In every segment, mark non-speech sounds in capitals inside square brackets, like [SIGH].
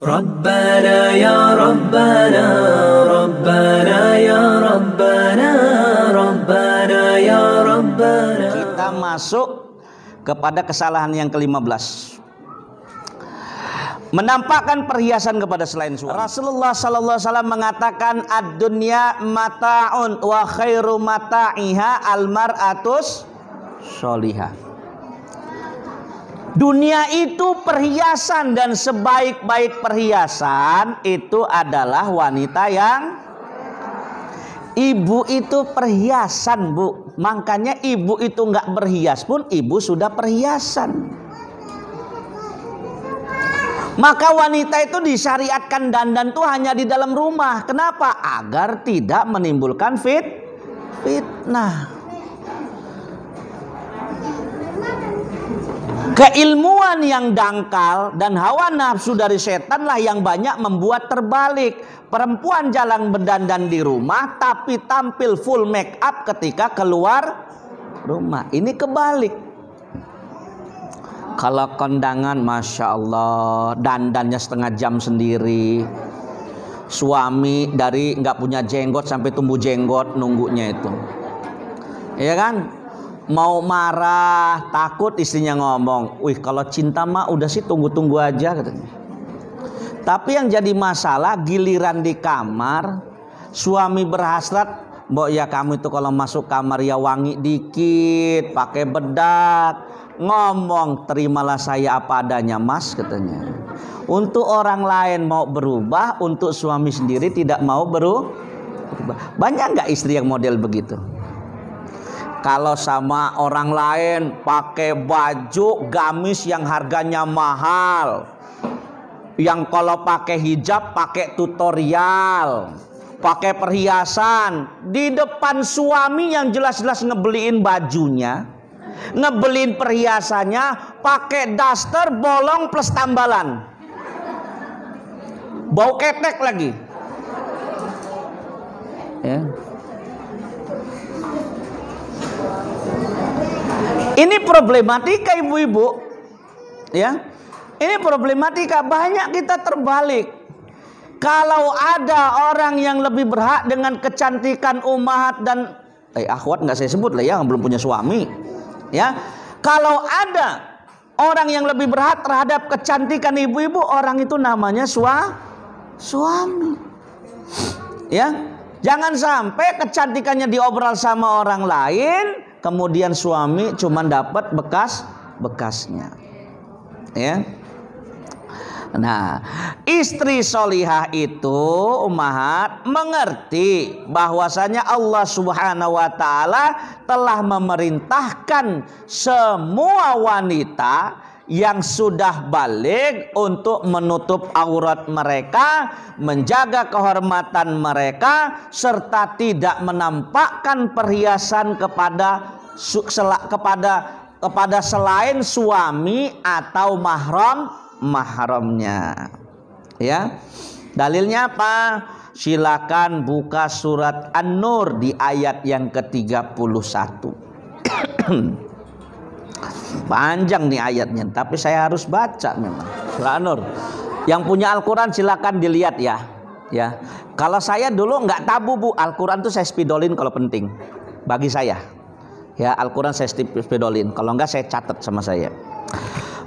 ربنا يا ربنا ربنا يا ربنا ربنا يا ربنا kita masuk kepada kesalahan yang ke-15 menampakkan perhiasan kepada selain suami Rasulullah sallallahu alaihi wasallam mengatakan ad-dunya mataun wa khairu mata'iha al-mar'atus Dunia itu perhiasan dan sebaik-baik perhiasan itu adalah wanita yang Ibu itu perhiasan bu Makanya ibu itu nggak berhias pun ibu sudah perhiasan maka wanita itu disyariatkan dandan tuh hanya di dalam rumah. Kenapa? Agar tidak menimbulkan fit fitnah. Keilmuan yang dangkal dan hawa nafsu dari setanlah yang banyak membuat terbalik. Perempuan jalan berdandan di rumah tapi tampil full make up ketika keluar rumah. Ini kebalik. Kalau kondangan Masya Allah dandannya setengah jam sendiri. Suami dari nggak punya jenggot sampai tumbuh jenggot nunggunya itu. ya kan? mau marah, takut istrinya ngomong, "Wih, kalau cinta mah udah sih tunggu-tunggu aja," katanya. Tapi yang jadi masalah giliran di kamar, suami berhasrat, "Mbok ya kamu itu kalau masuk kamar ya wangi dikit, pakai bedak." Ngomong, "Terimalah saya apa adanya, Mas," katanya. Untuk orang lain mau berubah, untuk suami sendiri tidak mau berubah. Banyak nggak istri yang model begitu? kalau sama orang lain pakai baju gamis yang harganya mahal yang kalau pakai hijab pakai tutorial pakai perhiasan di depan suami yang jelas-jelas ngebeliin bajunya ngebeliin perhiasannya pakai daster bolong plus tambalan bau ketek lagi ya. Ini problematika ibu-ibu. Ya. Ini problematika banyak kita terbalik. Kalau ada orang yang lebih berhak dengan kecantikan umat dan eh akhwat nggak saya sebut lah ya yang belum punya suami. Ya. Kalau ada orang yang lebih berhak terhadap kecantikan ibu-ibu, orang itu namanya sua, suami. Ya. Jangan sampai kecantikannya diobral sama orang lain, kemudian suami cuma dapat bekas bekasnya ya Nah, istri solihah itu umahat mengerti bahwasanya Allah Subhanahu wa taala telah memerintahkan semua wanita yang sudah balik untuk menutup aurat mereka, menjaga kehormatan mereka, serta tidak menampakkan perhiasan kepada kepada kepada selain suami atau mahram mahramnya. Ya. Dalilnya apa? Silakan buka surat An-Nur di ayat yang ke-31. [CLEARS THROAT] Panjang nih ayatnya, tapi saya harus baca memang. Pak yang punya Al-Quran silakan dilihat ya. Ya, kalau saya dulu nggak tabu bu, Al-Quran tuh saya spidolin kalau penting bagi saya. Ya Al-Quran saya spidolin, kalau nggak saya catat sama saya.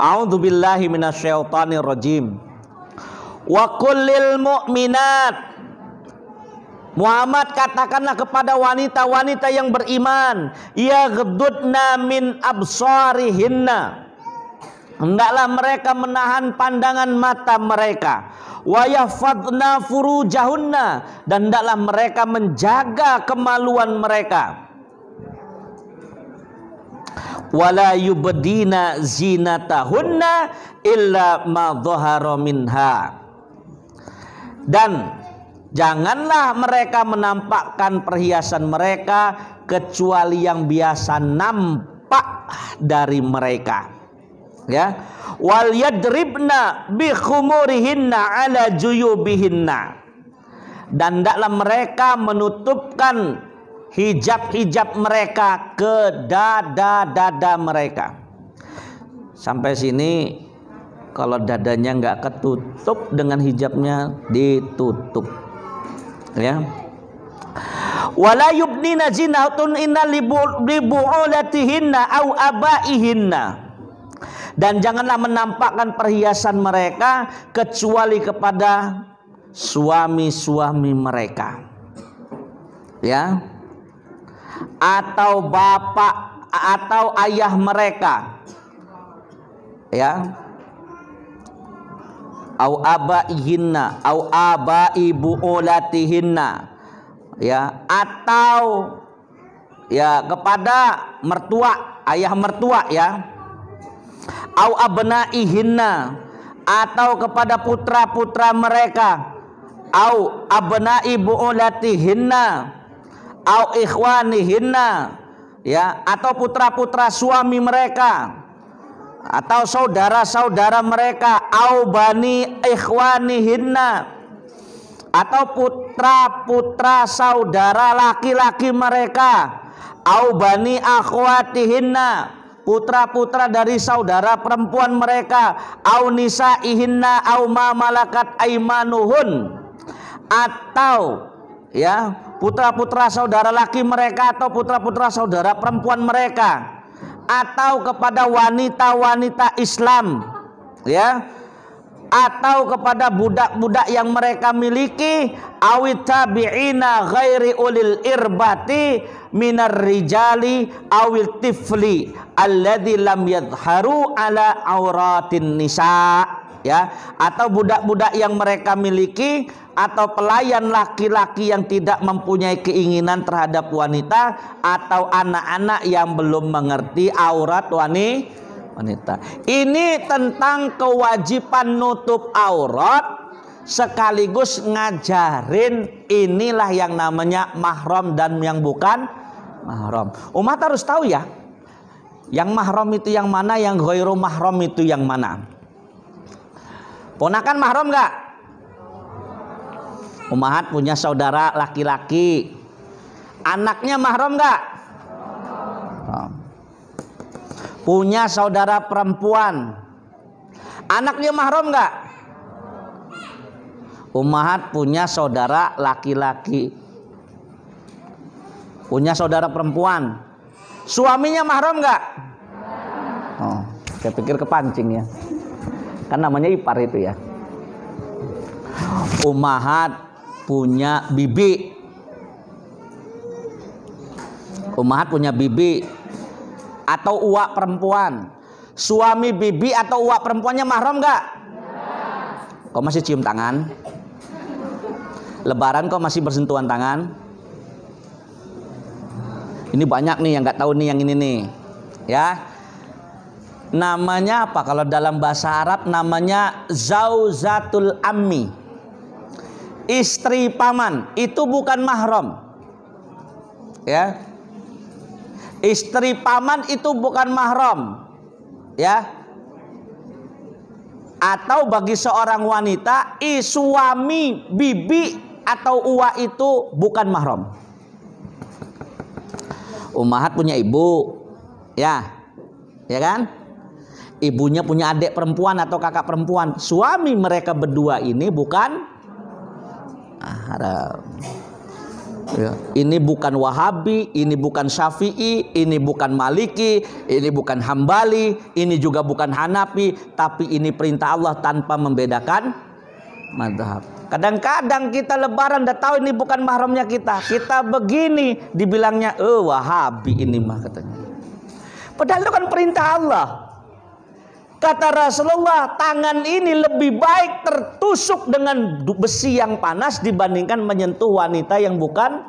A'udzubillahi minasyaitonirrajim. Wa kullil mu'minat Muhammad katakanlah kepada wanita-wanita yang beriman, ya gedudna min absarihinna. Hendaklah mereka menahan pandangan mata mereka. Wayahfadna furujahunna dan hendaklah mereka menjaga kemaluan mereka. Wala yubdina zinatahunna illa ma minha. Dan Janganlah mereka menampakkan perhiasan mereka kecuali yang biasa nampak dari mereka. Ya. Wal yadribna bi khumurihinna ala juyubihinna. Dan dalam mereka menutupkan hijab-hijab mereka ke dada-dada mereka. Sampai sini kalau dadanya nggak ketutup dengan hijabnya ditutup ya wala yubnina zinatun inna libu'ulatihinna au abaihinna dan janganlah menampakkan perhiasan mereka kecuali kepada suami-suami mereka ya atau bapak atau ayah mereka ya au abaihinna au abai buulatihinna ya atau ya kepada mertua ayah mertua ya au abnaihinna atau kepada putra-putra mereka au abnai buulatihinna au ikhwanihinna ya atau putra-putra suami mereka atau saudara-saudara mereka au bani ikhwanihinna atau putra-putra saudara laki-laki mereka au bani akhwatihinna putra-putra dari saudara perempuan mereka au nisaihinna au ma malakat aimanuhun atau ya putra-putra saudara laki mereka atau putra-putra saudara perempuan mereka atau kepada wanita-wanita Islam ya atau kepada budak-budak yang mereka miliki awit tabi'ina ghairi ulil irbati minar rijali awil tifli alladhi lam yadharu ala auratin nisa' ya atau budak-budak yang mereka miliki atau pelayan laki-laki yang tidak mempunyai keinginan terhadap wanita atau anak-anak yang belum mengerti aurat wanita. Ini tentang kewajiban nutup aurat sekaligus ngajarin inilah yang namanya mahram dan yang bukan mahram. Umat harus tahu ya yang mahram itu yang mana, yang ghairu mahram itu yang mana. Ponakan mahram enggak? Umahat punya saudara laki-laki. Anaknya mahram enggak? Punya saudara perempuan. Anaknya mahram enggak? Umahat punya saudara laki-laki. Punya saudara perempuan. Suaminya mahram enggak? Oh, saya pikir kepancing ya kan namanya ipar itu ya umahat punya bibi umahat punya bibi atau uak perempuan suami bibi atau uak perempuannya mahram nggak kok masih cium tangan lebaran kok masih bersentuhan tangan ini banyak nih yang nggak tahu nih yang ini nih ya namanya apa kalau dalam bahasa Arab namanya zauzatul ammi istri paman itu bukan mahram ya istri paman itu bukan mahram ya atau bagi seorang wanita suami bibi atau uwa itu bukan mahram Umahat punya ibu ya ya kan ibunya punya adik perempuan atau kakak perempuan. Suami mereka berdua ini bukan haram. Ya. Ini bukan Wahabi, ini bukan Syafi'i, ini bukan Maliki, ini bukan Hambali, ini juga bukan Hanafi, tapi ini perintah Allah tanpa membedakan madhab. Kadang-kadang kita lebaran udah tahu ini bukan mahramnya kita. Kita begini dibilangnya, "Eh, Wahabi ini mah katanya." Padahal itu kan perintah Allah. Kata Rasulullah, tangan ini lebih baik tertusuk dengan besi yang panas dibandingkan menyentuh wanita yang bukan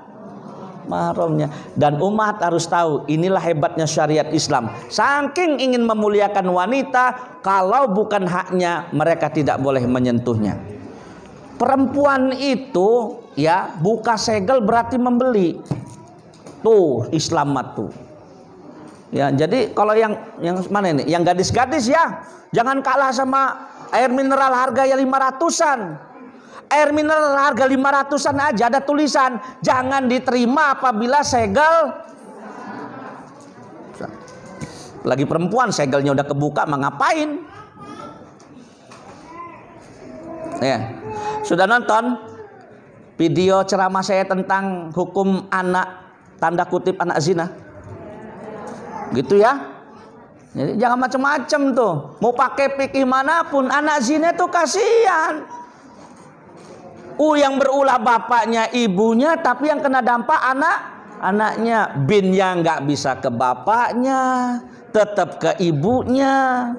mahramnya. Dan umat harus tahu, inilah hebatnya syariat Islam. Saking ingin memuliakan wanita, kalau bukan haknya mereka tidak boleh menyentuhnya. Perempuan itu ya buka segel berarti membeli. Tuh Islamat tuh. Ya, jadi kalau yang yang mana ini? Yang gadis-gadis ya, jangan kalah sama air mineral harga yang 500-an. Air mineral harga 500-an aja ada tulisan, jangan diterima apabila segel lagi perempuan segelnya udah kebuka mau ngapain? Ya. Sudah nonton video ceramah saya tentang hukum anak tanda kutip anak zina? Gitu ya. Jadi jangan macam-macam tuh. Mau pakai pikir manapun, anak zina tuh kasihan. U yang berulah bapaknya, ibunya, tapi yang kena dampak anak anaknya. Bin yang nggak bisa ke bapaknya, tetap ke ibunya.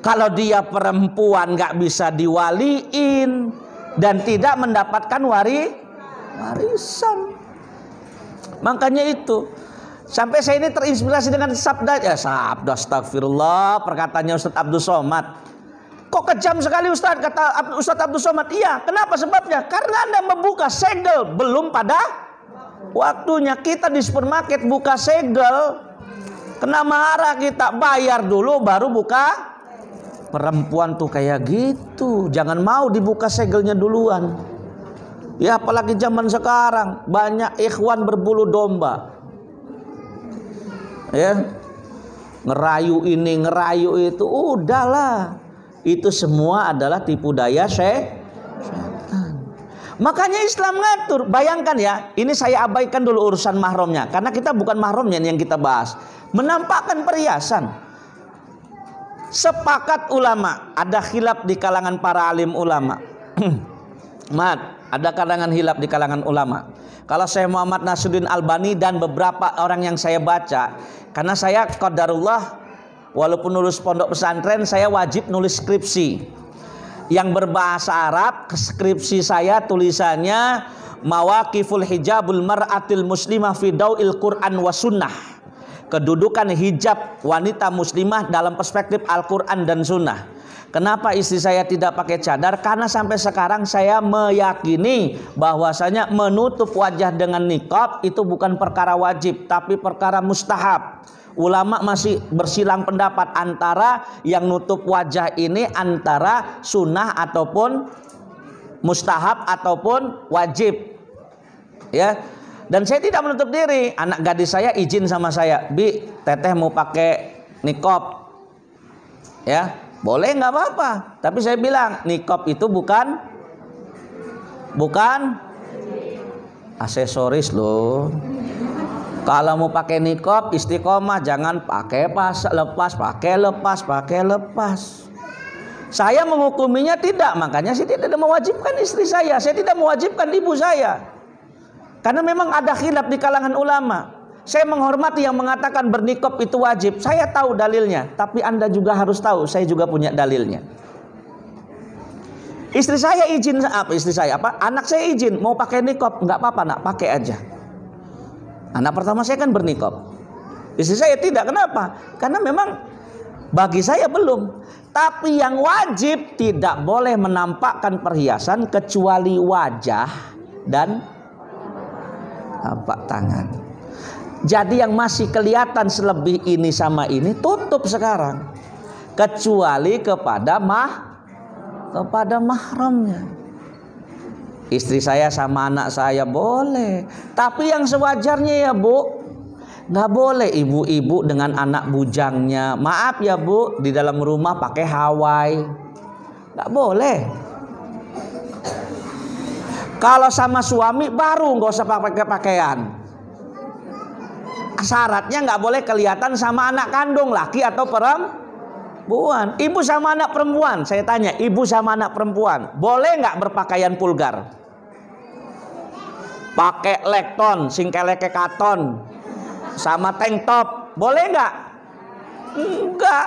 Kalau dia perempuan nggak bisa diwaliin dan tidak mendapatkan waris warisan. Makanya itu Sampai saya ini terinspirasi dengan sabda ya sabda astagfirullah perkataannya Ustaz Abdul Somad. Kok kejam sekali Ustaz kata Ustaz Abdul Somad? Iya, kenapa sebabnya? Karena Anda membuka segel belum pada waktunya. Kita di supermarket buka segel kena marah kita bayar dulu baru buka. Perempuan tuh kayak gitu, jangan mau dibuka segelnya duluan. Ya apalagi zaman sekarang banyak ikhwan berbulu domba ya ngerayu ini ngerayu itu udahlah itu semua adalah tipu daya setan makanya Islam ngatur bayangkan ya ini saya abaikan dulu urusan mahramnya karena kita bukan mahramnya yang kita bahas menampakkan perhiasan sepakat ulama ada khilaf di kalangan para alim ulama [CLEARS THROAT] Mat ada kalangan hilap di kalangan ulama. Kalau saya Muhammad Nasuddin Albani dan beberapa orang yang saya baca, karena saya qadarullah walaupun nulis pondok pesantren saya wajib nulis skripsi. Yang berbahasa Arab, skripsi saya tulisannya Mawakiful hijabul mar'atil muslimah fi dau'il Qur'an wa sunnah. Kedudukan hijab wanita muslimah dalam perspektif Al-Qur'an dan sunnah. Kenapa istri saya tidak pakai cadar? Karena sampai sekarang saya meyakini bahwasanya menutup wajah dengan nikab itu bukan perkara wajib, tapi perkara mustahab. Ulama masih bersilang pendapat antara yang nutup wajah ini antara sunnah ataupun mustahab ataupun wajib. Ya. Dan saya tidak menutup diri. Anak gadis saya izin sama saya, "Bi, teteh mau pakai nikab." Ya, boleh nggak apa-apa. Tapi saya bilang nikop itu bukan bukan aksesoris loh. Kalau mau pakai nikop istiqomah jangan pakai pas lepas, pakai lepas, pakai lepas. Saya menghukuminya tidak, makanya saya tidak mewajibkan istri saya, saya tidak mewajibkan ibu saya. Karena memang ada khilaf di kalangan ulama. Saya menghormati yang mengatakan bernikop itu wajib. Saya tahu dalilnya, tapi Anda juga harus tahu saya juga punya dalilnya. Istri saya izin apa? Istri saya apa? Anak saya izin mau pakai nikop, Enggak apa-apa nak pakai aja. Anak pertama saya kan bernikop. Istri saya tidak. Kenapa? Karena memang bagi saya belum. Tapi yang wajib tidak boleh menampakkan perhiasan kecuali wajah dan tampak tangan. Jadi yang masih kelihatan selebih ini sama ini tutup sekarang. Kecuali kepada mah kepada mahramnya. Istri saya sama anak saya boleh, tapi yang sewajarnya ya, Bu. Nggak boleh ibu-ibu dengan anak bujangnya. Maaf ya, Bu, di dalam rumah pakai Hawaii, Nggak boleh. Kalau sama suami baru nggak usah pakai pakaian syaratnya nggak boleh kelihatan sama anak kandung laki atau perempuan. Ibu sama anak perempuan, saya tanya, ibu sama anak perempuan, boleh nggak berpakaian pulgar? Pakai lekton, singkeleke katon, sama tank top, boleh nggak? Enggak.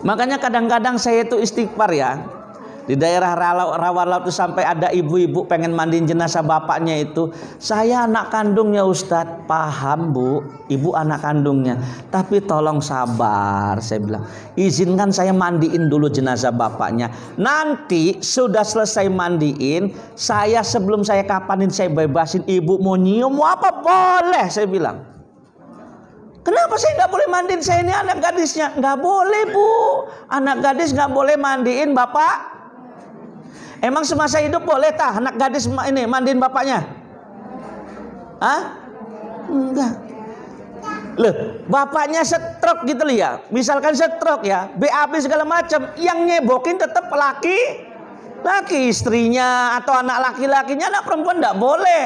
Makanya kadang-kadang saya itu istighfar ya. Di daerah rawa laut itu sampai ada ibu-ibu pengen mandiin jenazah bapaknya itu. Saya anak kandungnya Ustadz. Paham Bu, ibu anak kandungnya. Tapi tolong sabar, saya bilang. Izinkan saya mandiin dulu jenazah bapaknya. Nanti sudah selesai mandiin, saya sebelum saya kapanin saya bebasin ibu mau nyium mau apa boleh, saya bilang. Kenapa saya nggak boleh mandiin? Saya ini anak gadisnya. Nggak boleh bu. Anak gadis nggak boleh mandiin bapak Emang semasa hidup boleh tah anak gadis ini mandiin bapaknya? Hah? Enggak. Loh, bapaknya setrok gitu loh ya. Misalkan setrok ya, BAB segala macam, yang nyebokin tetap laki laki istrinya atau anak laki-lakinya, anak perempuan enggak boleh.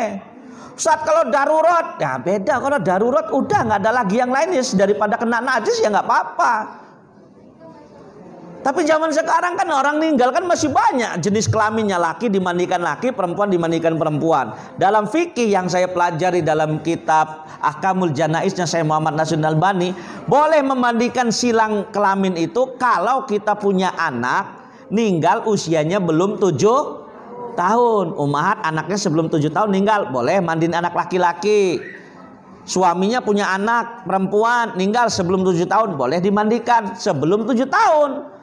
Saat kalau darurat, ya beda kalau darurat udah enggak ada lagi yang lain ya daripada kena najis ya enggak apa-apa. Tapi zaman sekarang kan orang meninggal kan masih banyak jenis kelaminnya laki dimandikan laki, perempuan dimandikan perempuan. Dalam fikih yang saya pelajari dalam kitab Ahkamul Janaisnya saya Muhammad Nasional Bani, boleh memandikan silang kelamin itu kalau kita punya anak ninggal usianya belum tujuh tahun. Umahat anaknya sebelum tujuh tahun ninggal, boleh mandiin anak laki-laki. Suaminya punya anak perempuan ninggal sebelum tujuh tahun boleh dimandikan sebelum tujuh tahun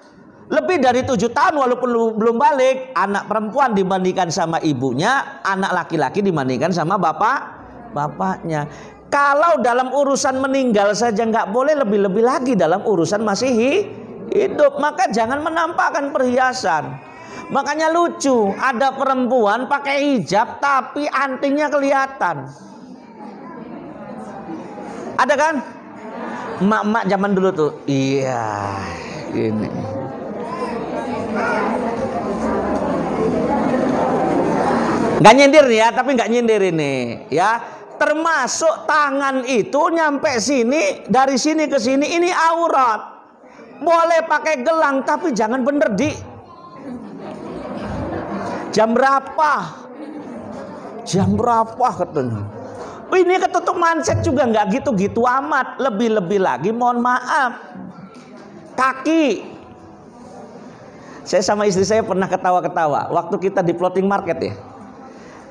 lebih dari tujuh tahun walaupun belum balik anak perempuan dibandingkan sama ibunya anak laki-laki dibandingkan sama bapak bapaknya kalau dalam urusan meninggal saja nggak boleh lebih-lebih lagi dalam urusan masih hidup maka jangan menampakkan perhiasan makanya lucu ada perempuan pakai hijab tapi antingnya kelihatan ada kan mak-mak zaman dulu tuh iya ini Gak nyindir nih ya, tapi gak nyindir ini ya. Termasuk tangan itu nyampe sini, dari sini ke sini, ini aurat. Boleh pakai gelang, tapi jangan bener di. Jam berapa? Jam berapa katanya? Ini ketutup manset juga nggak gitu-gitu amat. Lebih-lebih lagi mohon maaf. Kaki saya sama istri saya pernah ketawa-ketawa waktu kita di floating market ya.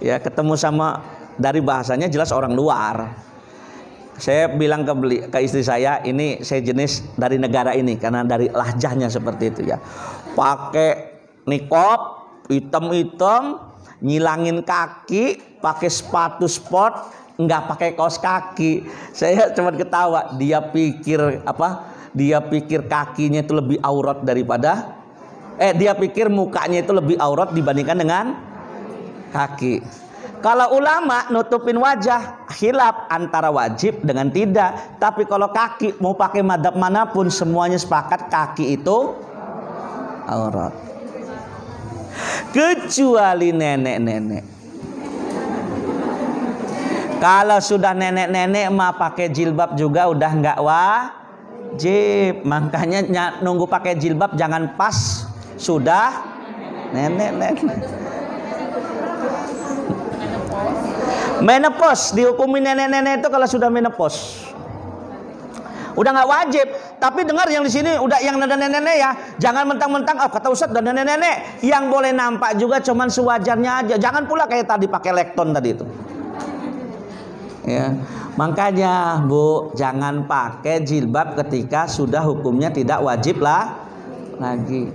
Ya, ketemu sama dari bahasanya jelas orang luar. Saya bilang ke beli, ke istri saya, ini saya jenis dari negara ini karena dari lahjahnya seperti itu ya. Pakai nikop hitam-hitam, nyilangin kaki, pakai sepatu sport, nggak pakai kaos kaki. Saya cuma ketawa, dia pikir apa? Dia pikir kakinya itu lebih aurat daripada eh dia pikir mukanya itu lebih aurat dibandingkan dengan kaki. Kalau ulama nutupin wajah hilap antara wajib dengan tidak. Tapi kalau kaki mau pakai madhab manapun semuanya sepakat kaki itu aurat. Kecuali nenek-nenek. Kalau sudah nenek-nenek mah pakai jilbab juga udah nggak wajib. Makanya nunggu pakai jilbab jangan pas sudah nenek-nenek. menepos dihukumi nenek-nenek itu kalau sudah menepos, Udah nggak wajib, tapi dengar yang di sini udah yang nenek-nenek ya. Jangan mentang-mentang oh kata ustadz dan nenek-nenek. Yang boleh nampak juga cuman sewajarnya aja. Jangan pula kayak tadi pakai lekton tadi itu. Ya. Makanya Bu, jangan pakai jilbab ketika sudah hukumnya tidak wajib lah lagi.